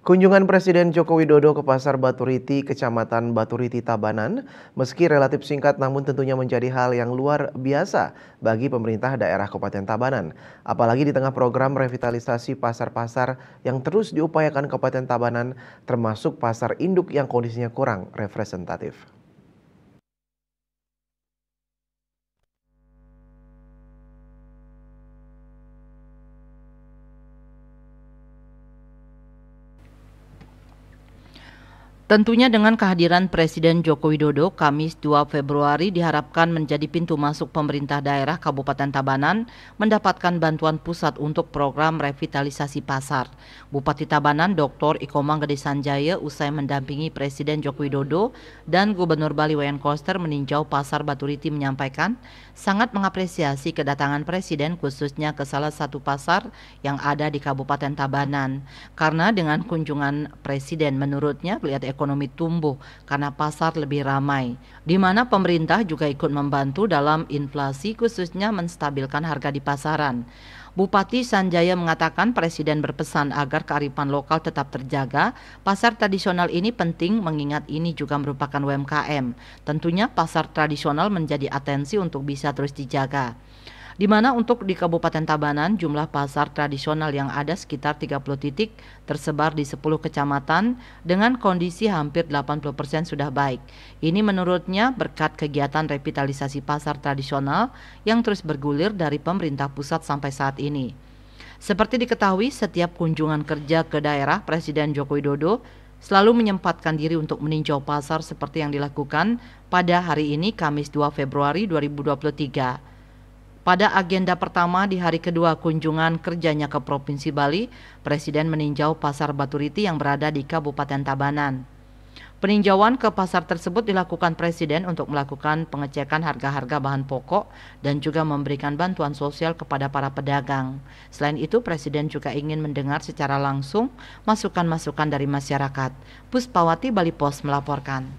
Kunjungan Presiden Joko Widodo ke Pasar Baturiti, Kecamatan Baturiti Tabanan, meski relatif singkat namun tentunya menjadi hal yang luar biasa bagi pemerintah daerah Kabupaten Tabanan. Apalagi di tengah program revitalisasi pasar-pasar yang terus diupayakan Kabupaten Tabanan, termasuk pasar induk yang kondisinya kurang representatif. Tentunya dengan kehadiran Presiden Joko Widodo Kamis 2 Februari diharapkan menjadi pintu masuk pemerintah daerah Kabupaten Tabanan mendapatkan bantuan pusat untuk program revitalisasi pasar. Bupati Tabanan Dr. Iko Gede Sanjaya usai mendampingi Presiden Joko Widodo dan Gubernur Bali Wayan Koster meninjau pasar Baturiti menyampaikan sangat mengapresiasi kedatangan Presiden khususnya ke salah satu pasar yang ada di Kabupaten Tabanan. Karena dengan kunjungan Presiden menurutnya melihat ekonomi ekonomi tumbuh karena pasar lebih ramai, di mana pemerintah juga ikut membantu dalam inflasi khususnya menstabilkan harga di pasaran. Bupati Sanjaya mengatakan Presiden berpesan agar kearifan lokal tetap terjaga. Pasar tradisional ini penting mengingat ini juga merupakan UMKM. Tentunya pasar tradisional menjadi atensi untuk bisa terus dijaga di mana untuk di Kabupaten Tabanan jumlah pasar tradisional yang ada sekitar 30 titik tersebar di 10 kecamatan dengan kondisi hampir 80% persen sudah baik. Ini menurutnya berkat kegiatan revitalisasi pasar tradisional yang terus bergulir dari pemerintah pusat sampai saat ini. Seperti diketahui, setiap kunjungan kerja ke daerah Presiden Joko Widodo selalu menyempatkan diri untuk meninjau pasar seperti yang dilakukan pada hari ini Kamis 2 Februari 2023. Pada agenda pertama di hari kedua kunjungan kerjanya ke Provinsi Bali, Presiden meninjau Pasar Baturiti yang berada di Kabupaten Tabanan. Peninjauan ke pasar tersebut dilakukan Presiden untuk melakukan pengecekan harga-harga bahan pokok dan juga memberikan bantuan sosial kepada para pedagang. Selain itu, Presiden juga ingin mendengar secara langsung masukan-masukan dari masyarakat. Puspawati Bali Pos melaporkan.